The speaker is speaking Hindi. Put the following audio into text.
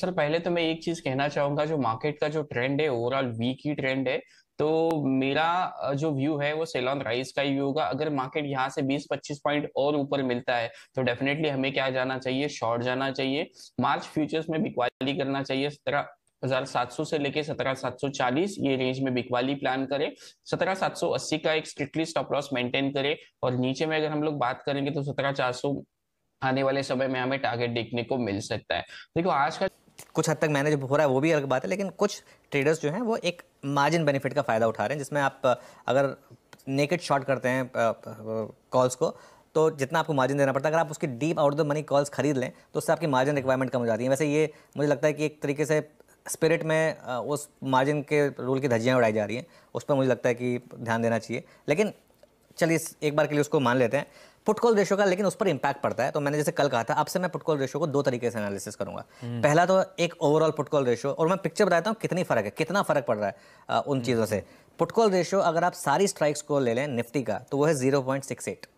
सर पहले तो मैं एक चीज कहना चाहूंगा जो मार्केट का जो ट्रेंड है ओवरऑल वीक ही ट्रेंड है तो मेरा जो व्यू है वो सेलॉन राइस का ही व्यू होगा अगर मार्केट यहाँ से 20-25 पॉइंट और ऊपर मिलता है तो डेफिनेटली हमें क्या जाना चाहिए शॉर्ट जाना चाहिए मार्च फ्यूचर्स में बिकवाली करना चाहिए सत्रह हजार सात सौ से लेके सत्रह सात सौ चालीस ये रेंज में बिकवाली प्लान करें सत्रह सात सौ अस्सी का एक स्ट्रिक्टली स्टॉप लॉस मेंटेन करें और नीचे में अगर हम लोग बात करेंगे तो सत्रह चार सौ आने वाले समय में हमें टारगेट देखने को मिल सकता है देखो आज का कुछ हद तक मैनेज हो रहा है वो भी अलग बात है लेकिन कुछ ट्रेडर्स जो हैं वो एक मार्जिन बेनिफिट का फ़ायदा उठा रहे हैं जिसमें आप अगर नेकेड शॉर्ट करते हैं कॉल्स को तो जितना आपको मार्जिन देना पड़ता है अगर आप उसकी deep out the money calls खरीद लें तो उससे आपकी मार्जिन रिक्वायरमेंट कम हो जाती है वैसे ये मुझे लगता है कि एक तरीके से स्पिरिट में उस मार्जिन के रूल की धज्जियाँ उड़ाई जा रही हैं उस पर मुझे लगता है कि ध्यान देना चाहिए लेकिन चलिए एक बार के लिए उसको मान लेते हैं पुटकॉल रेशो का लेकिन उस पर इम्पैक्ट पड़ता है तो मैंने जैसे कल कहा था अब से मैं पुटकॉल रेशो को दो तरीके से एनालिसिस करूंगा हम्म। पहला तो एक ओवरऑल पुटकॉल रेशो और मैं पिक्चर बताता हूँ कितनी फर्क है कितना फर्क पड़ रहा है उन हम्म। चीज़ों से पुटकॉल रेशो अगर आप सारी स्ट्राइक्स को ले लें निफ्टी का तो वो है जीरो पॉइंट सिक्स एट